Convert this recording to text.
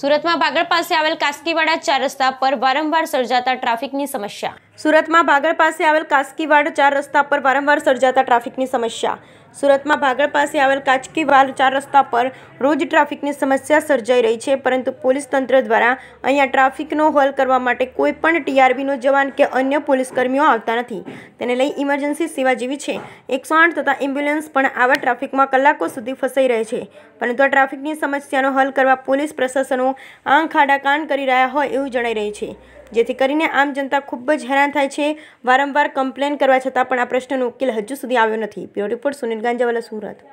સુરતમાં ભાગળ પાસે આવેલ કાસ્કીવાડા ચાર રસ્તા પર વારંવાર સર્જાતા ટ્રાફિકની સમસ્યા સુરતમાં ભાગળ પાસે આવેલ કાસ્કીવાડ ચાર રસ્તા પર વારંવાર સર્જાતા ટ્રાફિકની સમસ્યા સુરતમાં ભાગળ પાસે આવેલ કાચકી વાલ ચાર રસ્તા પર રોજ ટ્રાફિકની સમસ્યા સર્જાઈ રહી છે પરંતુ પોલીસ તંત્ર દ્વારા અહીંયા ટ્રાફિકનો હલ કરવા માટે કોઈ પણ ટીઆરબીનો જવાન કે અન્ય પોલીસકર્મીઓ આવતા નથી તેને લઈ ઇમરજન્સી સેવા જેવી છે એકસો આઠ તથા એમ્બ્યુલન્સ પણ આવા ટ્રાફિકમાં કલાકો સુધી ફસાઈ રહે છે પરંતુ આ ટ્રાફિકની સમસ્યાનો હલ કરવા પોલીસ પ્રશાસનો આંખ આડા કાન કરી રહ્યા હોય એવું જણાઈ રહ્યું છે જેથી કરીને આમ જનતા ખૂબ જ હેરાન થાય છે વારંવાર કમ્પ્લેન કરવા છતાં પણ આ પ્રશ્નનો ઉકેલ હજુ સુધી આવ્યો નથી બ્યુરો રિપોર્ટ સુનિલ ગાંજાવાલા સુરત